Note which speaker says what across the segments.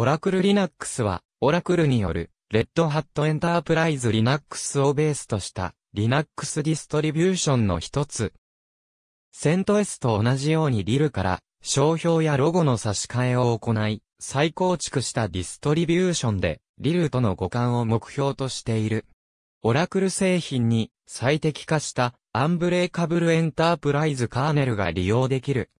Speaker 1: オラクルリナックスは、オラクルによる、レッドハットエンタープライズリナックスをベースとした、Linux ディストリビューションの一つ。セント S と同じようにリルから、商標やロゴの差し替えを行い、再構築したディストリビューションで、リルとの互換を目標としている。オラクル製品に最適化したアンブレーカブルエンタープライズカーネルが利用できる。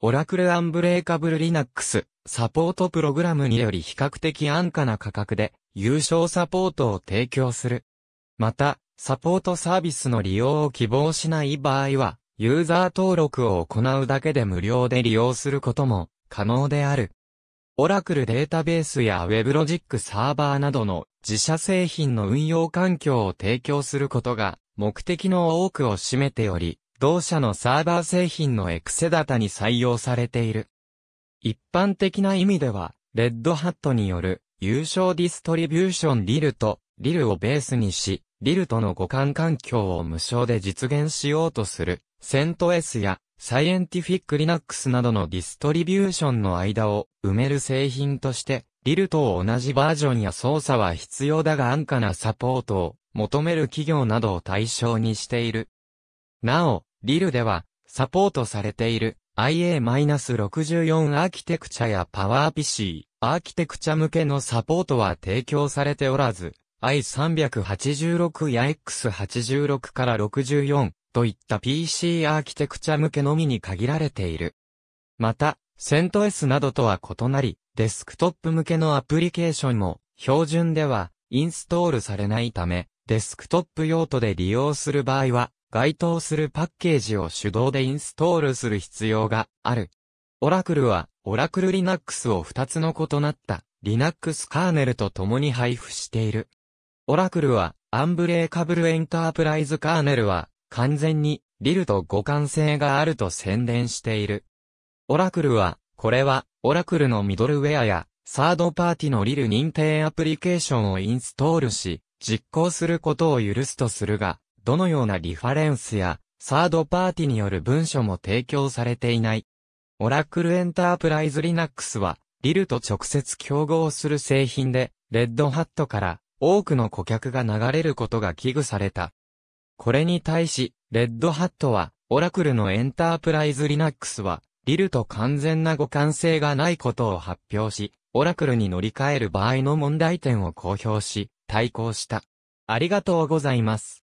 Speaker 1: オラクルアンブレーカブルリナックス。サポートプログラムにより比較的安価な価格で優勝サポートを提供する。また、サポートサービスの利用を希望しない場合は、ユーザー登録を行うだけで無料で利用することも可能である。オラクルデータベースや w e b ロジックサーバーなどの自社製品の運用環境を提供することが目的の多くを占めており、同社のサーバー製品のエクセダタに採用されている。一般的な意味では、レッドハットによる優勝ディストリビューションリルと、リルをベースにし、リルとの互換環境を無償で実現しようとする、セント S や、サイエンティフィックリナックスなどのディストリビューションの間を埋める製品として、リルと同じバージョンや操作は必要だが安価なサポートを求める企業などを対象にしている。なお、リルでは、サポートされている IA-64 アーキテクチャやパワー PC、アーキテクチャ向けのサポートは提供されておらず、i386 や X86 から64といった PC アーキテクチャ向けのみに限られている。また、セント S などとは異なり、デスクトップ向けのアプリケーションも標準ではインストールされないため、デスクトップ用途で利用する場合は、該当するパッケージを手動でインストールする必要がある。オラクルは、オラクル Linux を2つの異なった Linux カーネルと共に配布している。オラクルは、アンブレーカブルエンタープライズカーネルは、完全に、リルと互換性があると宣伝している。オラクルは、これは、オラクルのミドルウェアや、サードパーティのリル認定アプリケーションをインストールし、実行することを許すとするが、どのようなリファレンスや、サードパーティによる文書も提供されていない。オラクルエンタープライズリナックスは、リルと直接競合する製品で、レッドハットから多くの顧客が流れることが危惧された。これに対し、レッドハットは、オラクルのエンタープライズリナックスは、リルと完全な互換性がないことを発表し、オラクルに乗り換える場合の問題点を公表し、対抗した。ありがとうございます。